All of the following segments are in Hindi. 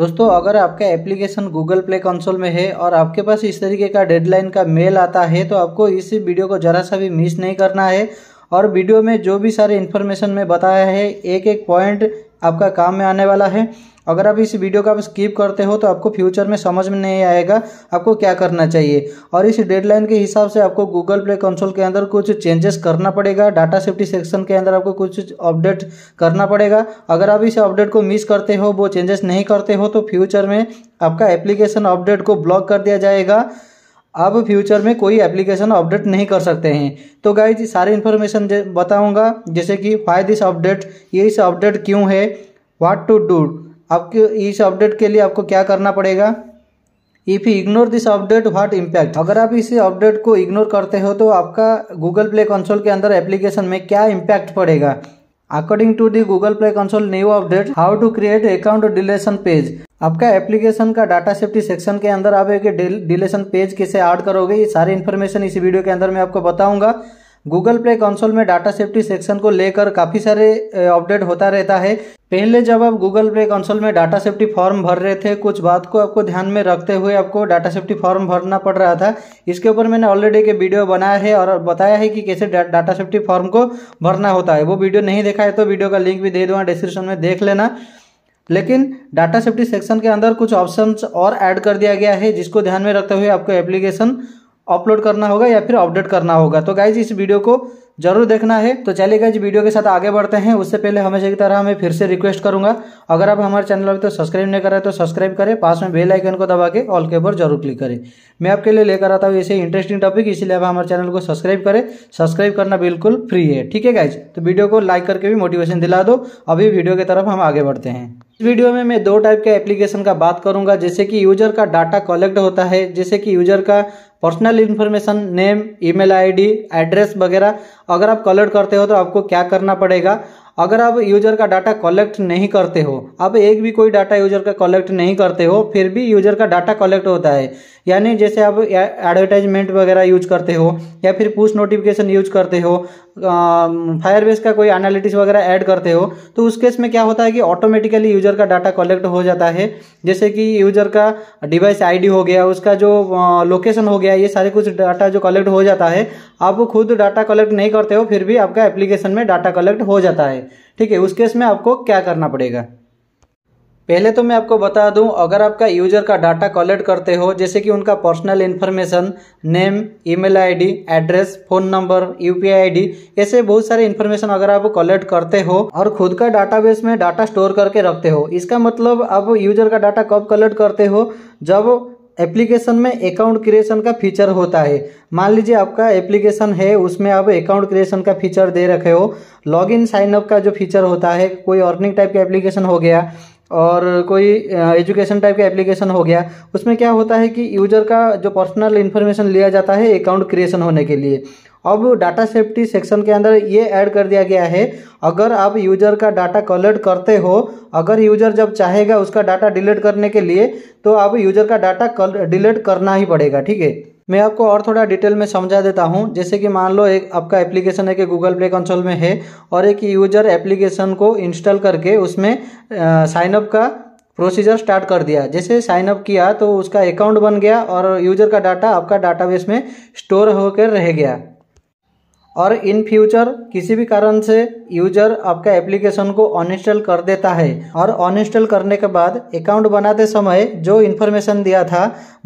दोस्तों अगर आपका एप्लीकेशन गूगल प्ले कंसोल में है और आपके पास इस तरीके का डेडलाइन का मेल आता है तो आपको इस वीडियो को ज़रा सा भी मिस नहीं करना है और वीडियो में जो भी सारे इन्फॉर्मेशन में बताया है एक एक पॉइंट आपका काम में आने वाला है अगर आप इस वीडियो का स्किप करते हो तो आपको फ्यूचर में समझ में नहीं आएगा आपको क्या करना चाहिए और इस डेडलाइन के हिसाब से आपको गूगल प्ले कंसोल के अंदर कुछ चेंजेस करना पड़ेगा डाटा सेफ्टी सेक्शन के अंदर आपको कुछ अपडेट करना पड़ेगा अगर आप इस अपडेट को मिस करते हो वो चेंजेस नहीं करते हो तो फ्यूचर में आपका एप्लीकेशन अपडेट को ब्लॉक कर दिया जाएगा आप फ्यूचर में कोई एप्लीकेशन अपडेट नहीं कर सकते हैं तो गाय जी सारी इन्फॉर्मेशन बताऊंगा जैसे कि फाय दिस अपडेट ये इस अपडेट क्यों है व्हाट टू डू आपके इस अपडेट के लिए आपको क्या करना पड़ेगा if you ignore this update what impact अगर आप इस अपडेट को इग्नोर करते हो तो आपका गूगल प्ले कंसोल के अंदर एप्लीकेशन में क्या इम्पैक्ट पड़ेगा according to the Google Play console new update how to create account deletion page आपका एप्लीकेशन का डाटा सेफ्टी सेक्शन के अंदर आप एक डिलेशन पेज कैसे ऐड करोगे ये सारी इन्फॉर्मेशन इस वीडियो के अंदर मैं आपको बताऊंगा गूगल प्ले कंसोल में डाटा सेफ्टी सेक्शन को लेकर काफ़ी सारे अपडेट होता रहता है पहले जब आप गूगल प्ले कंसोल में डाटा सेफ्टी फॉर्म भर रहे थे कुछ बात को आपको ध्यान में रखते हुए आपको डाटा सेफ्टी फॉर्म भरना पड़ रहा था इसके ऊपर मैंने ऑलरेडी एक वीडियो बनाया है और बताया है कि कैसे डाटा सेफ्टी फॉर्म को भरना होता है वो वीडियो नहीं देखा है तो वीडियो का लिंक भी दे दूँगा डिस्क्रिप्शन में देख लेना लेकिन डाटा सेफ्टी सेक्शन के अंदर कुछ ऑप्शन और ऐड कर दिया गया है जिसको ध्यान में रखते हुए आपको एप्लीकेशन अपलोड करना होगा या फिर अपडेट करना होगा तो गाइज इस वीडियो को जरूर देखना है तो चलिए गाइज वीडियो के साथ आगे बढ़ते हैं उससे पहले हमेशा की तरह मैं फिर से रिक्वेस्ट करूंगा अगर आप हमारे चैनल अभी तो सब्सक्राइब नहीं करें तो सब्सक्राइब करें पास में बेल आइकन को दबा के ऑल के ऊपर जरूर क्लिक करें मैं आपके लिए लेकर आता हूँ ऐसे इंटरेस्टिंग टॉपिक इसलिए आप हमारे चैनल को सब्सक्राइब करें सब्सक्राइब करना बिल्कुल फ्री है ठीक है गाइज तो वीडियो को लाइक करके भी मोटिवेशन दिला दो अभी वीडियो की तरफ हम आगे बढ़ते हैं इस वीडियो में मैं दो टाइप के एप्लीकेशन का बात करूंगा जैसे कि यूजर का डाटा कलेक्ट होता है जैसे कि यूजर का personal information name email ID address वगैरह अगर आप कलर करते हो तो आपको क्या करना पड़ेगा अगर आप यूजर का डाटा कलेक्ट नहीं करते हो आप एक भी कोई डाटा यूजर का कलेक्ट नहीं करते हो फिर भी यूजर का डाटा कलेक्ट होता है यानी जैसे आप एडवर्टाइजमेंट वगैरह यूज करते हो या फिर पुश नोटिफिकेशन यूज करते हो फायरबेस का कोई एनालिटिक्स वगैरह ऐड करते हो तो उस केस में क्या होता है कि ऑटोमेटिकली यूजर का डाटा कलेक्ट हो जाता है जैसे कि यूजर का डिवाइस आईडी हो गया उसका जो लोकेशन हो गया ये सारे कुछ डाटा जो कलेक्ट हो जाता है आप खुद डाटा कलेक्ट नहीं करते हो फिर भी आपका एप्लीकेशन में डाटा कलेक्ट हो जाता है ठीक है उस केस में आपको क्या करना पड़ेगा पहले तो मैं आपको बता दूं अगर आपका यूजर का डाटा कलेक्ट करते हो जैसे कि उनका personal information name email ID, address phone number UPI ID ऐसे बहुत सारे इन्फॉर्मेशन अगर आप कलेक्ट करते हो और खुद का डाटाबेस में डाटा स्टोर करके रखते हो इसका मतलब आप यूजर का डाटा कब कलेक्ट करते हो जब एप्लीकेशन में अकाउंट क्रिएशन का फीचर होता है मान लीजिए आपका एप्लीकेशन है उसमें आप अकाउंट क्रिएशन का फीचर दे रखे हो लॉगिन साइन अप का जो फीचर होता है कोई अर्निंग टाइप का एप्लीकेशन हो गया और कोई एजुकेशन टाइप का एप्लीकेशन हो गया उसमें क्या होता है कि यूजर का जो पर्सनल इन्फॉर्मेशन लिया जाता है अकाउंट क्रिएशन होने के लिए अब डाटा सेफ्टी सेक्शन के अंदर ये ऐड कर दिया गया है अगर आप यूजर का डाटा कलेक्ट करते हो अगर यूजर जब चाहेगा उसका डाटा डिलीट करने के लिए तो आप यूजर का डाटा डिलीट करना ही पड़ेगा ठीक है मैं आपको और थोड़ा डिटेल में समझा देता हूँ जैसे कि मान लो एक आपका एप्लीकेशन है कि गूगल प्ले कंसोल में है और एक यूजर एप्लीकेशन को इंस्टॉल करके उसमें साइनअप का प्रोसीजर स्टार्ट कर दिया जैसे साइन अप किया तो उसका अकाउंट बन गया और यूजर का डाटा आपका डाटाबेस में स्टोर होकर रह गया और इन फ्यूचर किसी भी कारण से यूजर आपका एप्लीकेशन को अनइंस्टॉल कर देता है और अनइंस्टॉल करने के बाद अकाउंट बनाते समय जो इन्फॉर्मेशन दिया था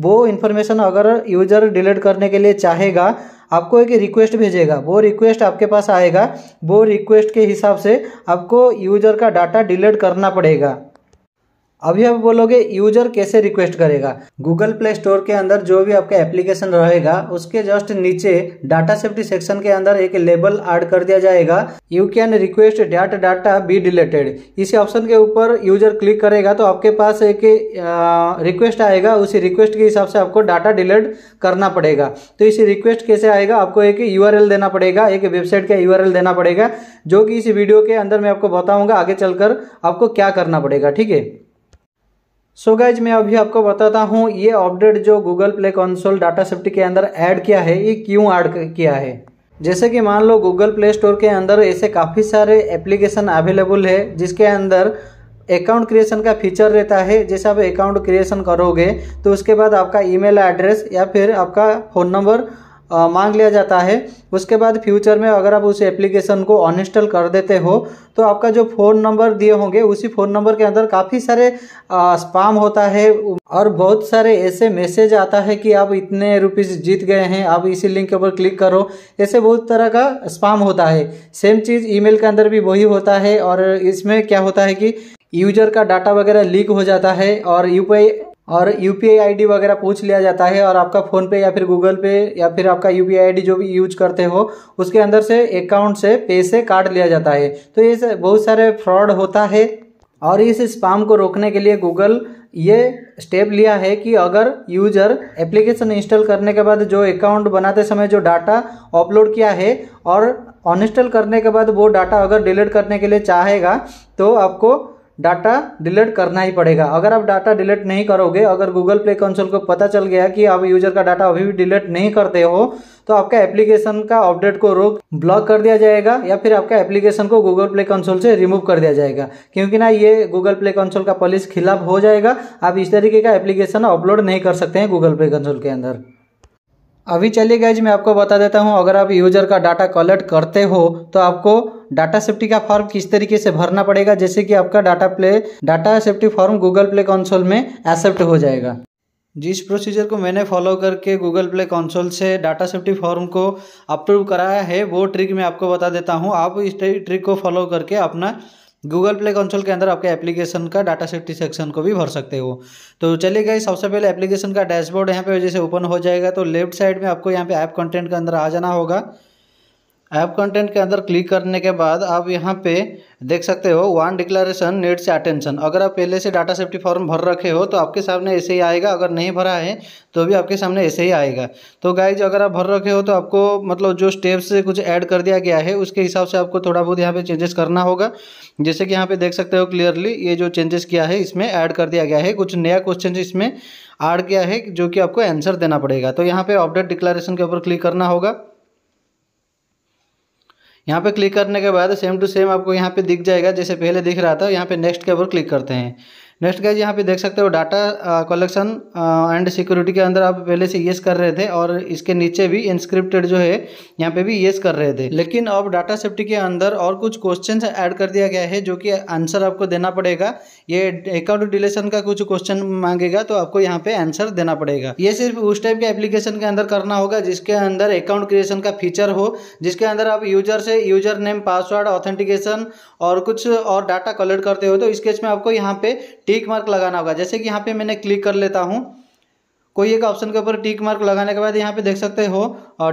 वो इन्फॉर्मेशन अगर यूजर डिलीट करने के लिए चाहेगा आपको एक रिक्वेस्ट भेजेगा वो रिक्वेस्ट आपके पास आएगा वो रिक्वेस्ट के हिसाब से आपको यूजर का डाटा डिलीट करना पड़ेगा अभी आप बोलोगे यूजर कैसे रिक्वेस्ट करेगा गूगल प्ले स्टोर के अंदर जो भी आपका एप्लीकेशन रहेगा उसके जस्ट नीचे डाटा सेफ्टी सेक्शन के अंदर एक लेबल ऐड कर दिया जाएगा you can request that data be deleted इसी ऑप्शन के ऊपर यूजर क्लिक करेगा तो आपके पास एक रिक्वेस्ट आएगा उसी रिक्वेस्ट के हिसाब से आपको डाटा डिलीट करना पड़ेगा तो इसी रिक्वेस्ट कैसे आएगा आपको एक यू देना पड़ेगा एक वेबसाइट का यू देना पड़ेगा जो कि इस वीडियो के अंदर मैं आपको बताऊंगा आगे चलकर आपको क्या करना पड़ेगा ठीक है सो so गाइज मैं अभी आपको बताता हूँ ये अपडेट जो Google Play console data safety के अंदर ऐड किया है ये क्यों ऐड किया है जैसे कि मान लो गूगल प्ले स्टोर के अंदर ऐसे काफ़ी सारे एप्लीकेशन अवेलेबल है जिसके अंदर अकाउंट क्रिएशन का फीचर रहता है जैसे आप अकाउंट क्रिएशन करोगे तो उसके बाद आपका ईमेल एड्रेस या फिर आपका फ़ोन नंबर मांग लिया जाता है उसके बाद फ्यूचर में अगर आप उस एप्लीकेशन को अनइंस्टॉल कर देते हो तो आपका जो फ़ोन नंबर दिए होंगे उसी फ़ोन नंबर के अंदर काफ़ी सारे स्पाम होता है और बहुत सारे ऐसे मैसेज आता है कि आप इतने रुपीज़ जीत गए हैं आप इसी लिंक के ऊपर क्लिक करो ऐसे बहुत तरह का स्पाम होता है सेम चीज़ ई के अंदर भी वही होता है और इसमें क्या होता है कि यूजर का डाटा वगैरह लीक हो जाता है और यू और यू पी आई वगैरह पूछ लिया जाता है और आपका फ़ोनपे या फिर गूगल पे या फिर आपका यू पी आई जो भी यूज करते हो उसके अंदर से अकाउंट से पैसे काट लिया जाता है तो ये बहुत सारे फ्रॉड होता है और इस स्पाम को रोकने के लिए गूगल ये स्टेप लिया है कि अगर यूजर एप्लीकेशन इंस्टॉल करने के बाद जो अकाउंट बनाते समय जो डाटा अपलोड किया है और अनइंस्टॉल करने के बाद वो डाटा अगर डिलीट करने के लिए चाहेगा तो आपको डाटा डिलीट करना ही पड़ेगा अगर आप डाटा डिलीट नहीं करोगे अगर गूगल प्ले कंसोल को पता चल गया कि आप यूजर का डाटा अभी भी डिलीट नहीं करते हो तो आपका एप्लीकेशन का अपडेट को रोक ब्लॉक कर दिया जाएगा या फिर आपका एप्लीकेशन को गूगल प्ले कंसोल से रिमूव कर दिया जाएगा क्योंकि ना ये गूगल प्ले कंसोल का पॉलिस खिलाफ हो जाएगा आप इस तरीके का एप्लीकेशन अपलोड नहीं कर सकते हैं गूगल प्ले कंसोल के अंदर अभी चलिए गैज मैं आपको बता देता हूँ अगर आप यूजर का डाटा कलेक्ट करते हो तो आपको डाटा सेफ्टी का फॉर्म किस तरीके से भरना पड़ेगा जैसे कि आपका data play data safety form Google Play console में एक्सेप्ट हो जाएगा जिस प्रोसीजर को मैंने फॉलो करके गूगल प्ले कंसोल से डाटा सेफ्टी फॉर्म को अप्रूव कराया है वो ट्रिक मैं आपको बता देता हूँ आप इस ट्रिक को फॉलो करके अपना गूगल प्ले कंसोल के अंदर आपके एप्लीकेशन का डाटा सेफ्टी सेक्शन को भी भर सकते हो तो चलिए गई सबसे पहले एप्लीकेशन का डैशबोर्ड यहाँ पे जैसे ओपन हो जाएगा तो लेफ्ट साइड में आपको यहाँ पे ऐप कंटेंट के अंदर आ जाना होगा ऐप कंटेंट के अंदर क्लिक करने के बाद आप यहाँ पे देख सकते हो वन डिक्लेरेशन नेट से अटेंशन अगर आप पहले से डाटा सेफ्टी फॉर्म भर रखे हो तो आपके सामने ऐसे ही आएगा अगर नहीं भरा है तो भी आपके सामने ऐसे ही आएगा तो गाइज अगर आप भर रखे हो तो आपको मतलब जो स्टेप्स से कुछ ऐड कर दिया गया है उसके हिसाब से आपको थोड़ा बहुत यहाँ पे चेंजेस करना होगा जैसे कि यहाँ पे देख सकते हो क्लियरली ये जो चेंजेस किया है इसमें ऐड कर दिया गया है कुछ नया क्वेश्चन इसमें ऐड किया है जो कि आपको आंसर देना पड़ेगा तो यहाँ पर अपडेट डिक्लेरेशन के ऊपर क्लिक करना होगा यहाँ पे क्लिक करने के बाद सेम टू सेम आपको यहाँ पे दिख जाएगा जैसे पहले दिख रहा था यहाँ पे नेक्स्ट के ऊपर क्लिक करते हैं नेक्स्ट गाइज यहाँ पे देख सकते हो डाटा कलेक्शन एंड सिक्योरिटी के अंदर आप पहले से येस कर रहे थे और इसके नीचे भी इंस्क्रिप्टेड जो है यहाँ पे भी येस कर रहे थे लेकिन अब डाटा सेफ्टी के अंदर और कुछ क्वेश्चन ऐड कर दिया गया है जो कि आंसर आपको देना पड़ेगा ये अकाउंट डिलेशन का कुछ क्वेश्चन मांगेगा तो आपको यहाँ पे आंसर देना पड़ेगा ये सिर्फ उस टाइप के एप्लीकेशन के अंदर करना होगा जिसके अंदर अकाउंट क्रिएशन का फीचर हो जिसके अंदर आप यूजर से यूजर नेम पासवर्ड ऑथेंटिकेशन और कुछ और डाटा कलेक्ट करते हो तो इस केस में आपको यहाँ पे टिक मार्क लगाना होगा जैसे कि यहाँ पे मैंने क्लिक कर लेता हूँ कोई एक ऑप्शन के ऊपर टिक मार्क लगाने के बाद यहाँ पे देख सकते हो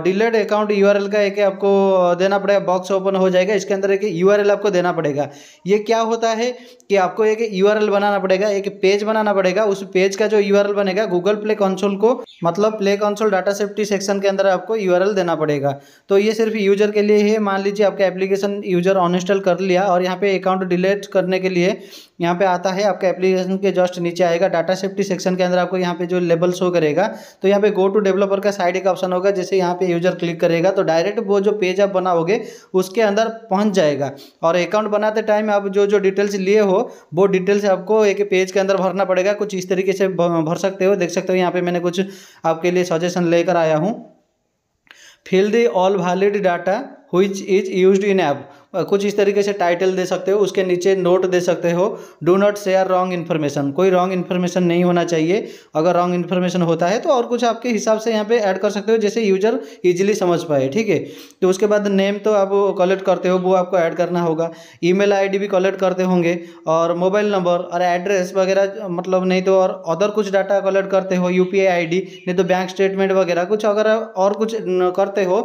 डिलेड अकाउंट यूआरएल का एक आपको देना पड़ेगा बॉक्स ओपन हो जाएगा इसके अंदर एक यूआरएल आपको देना पड़ेगा ये क्या होता है कि आपको एक यूआरएल बनाना पड़ेगा एक पेज बनाना पड़ेगा उस पेज का जो यूआरएल बनेगा गूगल प्ले कंसोल को मतलब Play console data safety section के अंदर आपको यूआरएल देना पड़ेगा तो ये सिर्फ यूजर के लिए है मान लीजिए आपका एप्लीकेशन यूजर अनइंस्टॉल कर लिया और यहाँ पे अकाउंट डिलीट करने के लिए यहाँ पे आता है आपका एप्लीकेशन के जस्ट नीचे आएगा डाटा सेफ्टी सेक्शन के अंदर आपको यहाँ पे जो लेबल शो करेगा तो यहाँ पे गो टू डेवलपर का साइड एक ऑप्शन होगा जैसे यहाँ पे यूजर क्लिक करेगा तो डायरेक्ट वो जो पेज आप बनाओगे उसके अंदर पहुंच जाएगा और अकाउंट बनाते टाइम आप जो जो डिटेल्स लिए हो वो डिटेल्स आपको एक पेज के अंदर भरना पड़ेगा कुछ इस तरीके से भर सकते हो देख सकते हो यहाँ पे मैंने कुछ आपके लिए सजेशन लेकर आया हूँ fill the all valid data which is use in app कुछ इस तरीके से टाइटल दे सकते हो उसके नीचे नोट दे सकते हो do not share wrong information कोई रॉन्ग इन्फॉर्मेशन नहीं होना चाहिए अगर रॉन्ग इन्फॉर्मेशन होता है तो और कुछ आपके हिसाब से यहाँ पे ऐड कर सकते हो जैसे यूजर इजीली समझ पाए ठीक है तो उसके बाद नेम तो आप कलेक्ट करते हो वो आपको ऐड करना होगा ई मेल भी कलेक्ट करते होंगे और मोबाइल नंबर और एड्रेस वगैरह मतलब नहीं तो और अदर कुछ डाटा कलेक्ट करते हो यू पी नहीं तो बैंक स्टेटमेंट वगैरह कुछ अगर और कुछ करते हो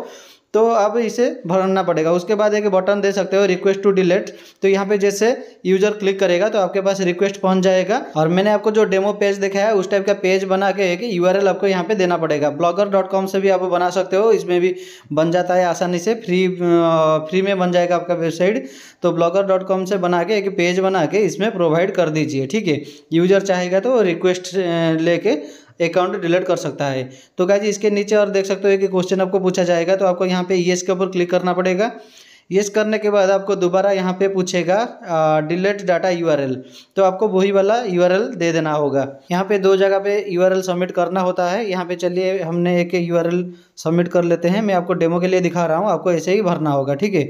तो अब इसे भरना पड़ेगा उसके बाद एक बटन दे सकते हो रिक्वेस्ट टू डिलेट तो यहाँ पे जैसे यूजर क्लिक करेगा तो आपके पास रिक्वेस्ट पहुंच जाएगा और मैंने आपको जो डेमो पेज दिखाया है उस टाइप का पेज बना के एक यू आपको यहाँ पे देना पड़ेगा ब्लॉगर से भी आप बना सकते हो इसमें भी बन जाता है आसानी से फ्री फ्री में बन जाएगा आपका वेबसाइट तो ब्लॉगर से बना के एक पेज बना के इसमें प्रोवाइड कर दीजिए ठीक है यूजर चाहेगा तो रिक्वेस्ट लेके अकाउंट डिलीट कर सकता है तो जी इसके नीचे और देख सकते हो एक क्वेश्चन आपको पूछा जाएगा तो आपको यहाँ पे येस के ऊपर क्लिक करना पड़ेगा येस करने के बाद आपको दोबारा यहाँ पे पूछेगा डिलेट डाटा यूआरएल तो आपको वही वाला यूआरएल दे देना होगा यहाँ पे दो जगह पे यूआरएल सबमिट करना होता है यहाँ पे चलिए हमने एक यूआरएल सबमिट कर लेते हैं मैं आपको डेमो के लिए दिखा रहा हूँ आपको ऐसे ही भरना होगा ठीक है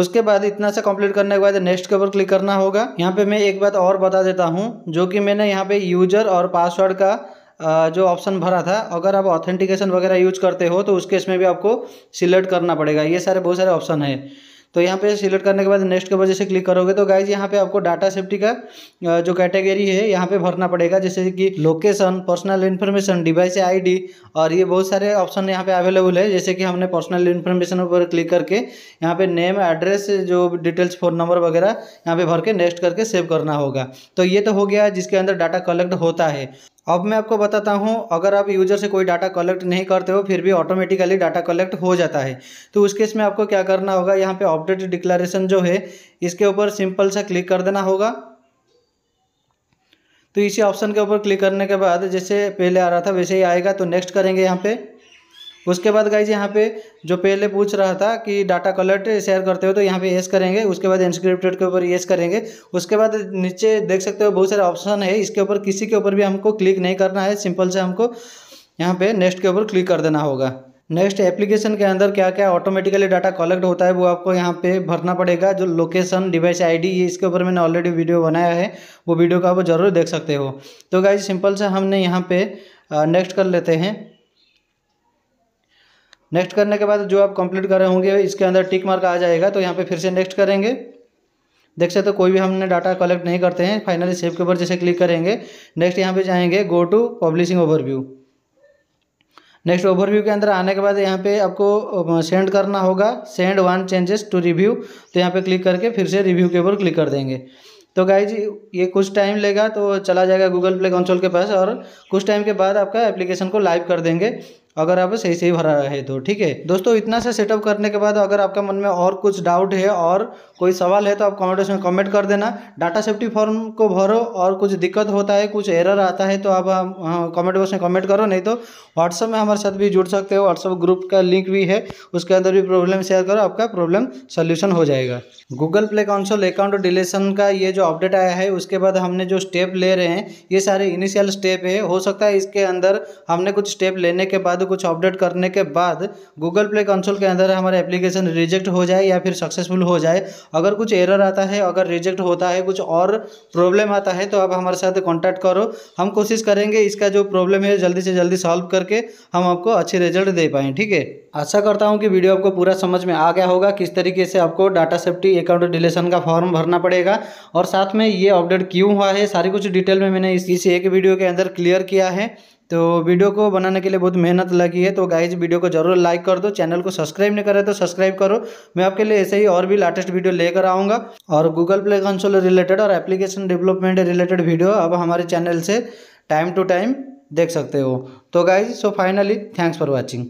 उसके बाद इतना सा कंप्लीट करने के बाद नेक्स्ट के ऊपर क्लिक करना होगा यहाँ पे मैं एक बात और बता देता हूँ जो कि मैंने यहाँ पे यूजर और पासवर्ड का जो ऑप्शन भरा था अगर आप ऑथेंटिकेशन वगैरह यूज करते हो तो उसके इसमें भी आपको सिलेक्ट करना पड़ेगा ये सारे बहुत सारे ऑप्शन है तो यहाँ पे सिलेक्ट करने के बाद नेक्स्ट के वजह जैसे क्लिक करोगे तो गाइज यहाँ पे आपको डाटा सेफ्टी का जो कैटेगरी है यहाँ पे भरना पड़ेगा जैसे कि location personal information device ID और ये बहुत सारे ऑप्शन यहाँ पे अवेलेबल है जैसे कि हमने पर्सनल इन्फॉर्मेशन पर क्लिक करके यहाँ पे नेम एड्रेस जो डिटेल्स फ़ोन नंबर वगैरह यहाँ पे भर के नेक्स्ट करके सेव करना होगा तो ये तो हो गया जिसके अंदर डाटा कलेक्ट होता है अब मैं आपको बताता हूँ अगर आप यूज़र से कोई डाटा कलेक्ट नहीं करते हो फिर भी ऑटोमेटिकली डाटा कलेक्ट हो जाता है तो उस केस में आपको क्या करना होगा यहाँ पे अपडेट डिक्लेरेशन जो है इसके ऊपर सिंपल सा क्लिक कर देना होगा तो इसी ऑप्शन के ऊपर क्लिक करने के बाद जैसे पहले आ रहा था वैसे ही आएगा तो नेक्स्ट करेंगे यहाँ पर उसके बाद गाइज यहाँ पे जो पहले पूछ रहा था कि डाटा कलेक्ट शेयर करते हो तो यहाँ पे येस करेंगे उसके बाद इंस्क्रिप्टेड के ऊपर येस करेंगे उसके बाद नीचे देख सकते हो बहुत सारे ऑप्शन है इसके ऊपर किसी के ऊपर भी हमको क्लिक नहीं करना है सिंपल से हमको यहाँ पे नेक्स्ट के ऊपर क्लिक कर देना होगा नेक्स्ट एप्लीकेशन के अंदर क्या क्या ऑटोमेटिकली डाटा कलेक्ट होता है वो आपको यहाँ पे भरना पड़ेगा जो लोकेशन डिवाइस आईडी ये इसके ऊपर मैंने ऑलरेडी वीडियो बनाया है वो वीडियो का आप जरूर देख सकते हो तो गाइज सिंपल से हमने यहाँ पे नेक्स्ट कर लेते हैं नेक्स्ट करने के बाद जो आप कंप्लीट कर रहे होंगे इसके अंदर टिक मार्क आ जाएगा तो यहाँ पे फिर से नेक्स्ट करेंगे देख सकते हो तो कोई भी हमने डाटा कलेक्ट नहीं करते हैं फाइनली सेव के ऊपर जैसे क्लिक करेंगे नेक्स्ट यहाँ पे जाएंगे go to publishing overview next overview के अंदर आने के बाद यहाँ पे आपको सेंड करना होगा send one changes to review तो यहाँ पे क्लिक करके फिर से रिव्यू के ऊपर क्लिक कर देंगे तो जी ये कुछ टाइम लेगा तो चला जाएगा गूगल प्ले कंसोल के पास और कुछ टाइम के बाद आपका एप्लीकेशन को लाइव कर देंगे अगर आप सही सही भरा रहे तो ठीक है दोस्तों इतना सा सेटअप करने के बाद अगर आपका मन में और कुछ डाउट है और कोई सवाल है तो आप कमेंट में कमेंट कर देना डाटा सेफ्टी फॉर्म को भरो और कुछ दिक्कत होता है कुछ एरर आता है तो आप कमेंट हाँ, बॉक्स में कमेंट करो नहीं तो व्हाट्सअप में हमारे साथ भी जुड़ सकते हो व्हाट्सअप ग्रुप का लिंक भी है उसके अंदर भी प्रॉब्लम शेयर करो आपका प्रॉब्लम सोल्यूशन हो जाएगा Google Play console account deletion का ये जो अपडेट आया है उसके बाद हमने जो स्टेप ले रहे हैं ये सारे इनिशियल स्टेप है हो सकता है इसके अंदर हमने कुछ स्टेप लेने के बाद कुछ अपडेट करने के बाद गूगल प्ले कंसोल के अंदर हमारा एप्लीकेशन रिजेक्ट हो जाए या फिर सक्सेसफुल हो जाए अगर कुछ एरर आता है अगर रिजेक्ट होता है कुछ और प्रॉब्लम आता है तो आप हमारे साथ कॉन्टैक्ट करो हम कोशिश करेंगे इसका जो प्रॉब्लम है जल्दी से जल्दी सॉल्व करके हम आपको अच्छे रिजल्ट दे पाएँ ठीक है आशा करता हूँ कि वीडियो आपको पूरा समझ में आ गया होगा किस तरीके से आपको डाटा सेफ्टी अकाउंट डिलेशन का फॉर्म भरना पड़ेगा और साथ में ये अपडेट क्यों हुआ है सारी कुछ डिटेल में मैंने इस एक वीडियो के अंदर क्लियर किया है तो वीडियो को बनाने के लिए बहुत मेहनत लगी है तो गाइज वीडियो को जरूर लाइक कर दो चैनल को सब्सक्राइब नहीं करे तो सब्सक्राइब करो मैं आपके लिए ऐसे ही और भी लेटेस्ट वीडियो लेकर आऊँगा और गूगल प्ले कंसोल रिलेटेड और एप्लीकेशन डेवलपमेंट रिलेटेड वीडियो अब हमारे चैनल से टाइम टू टाइम देख सकते हो तो guys so finally thanks for watching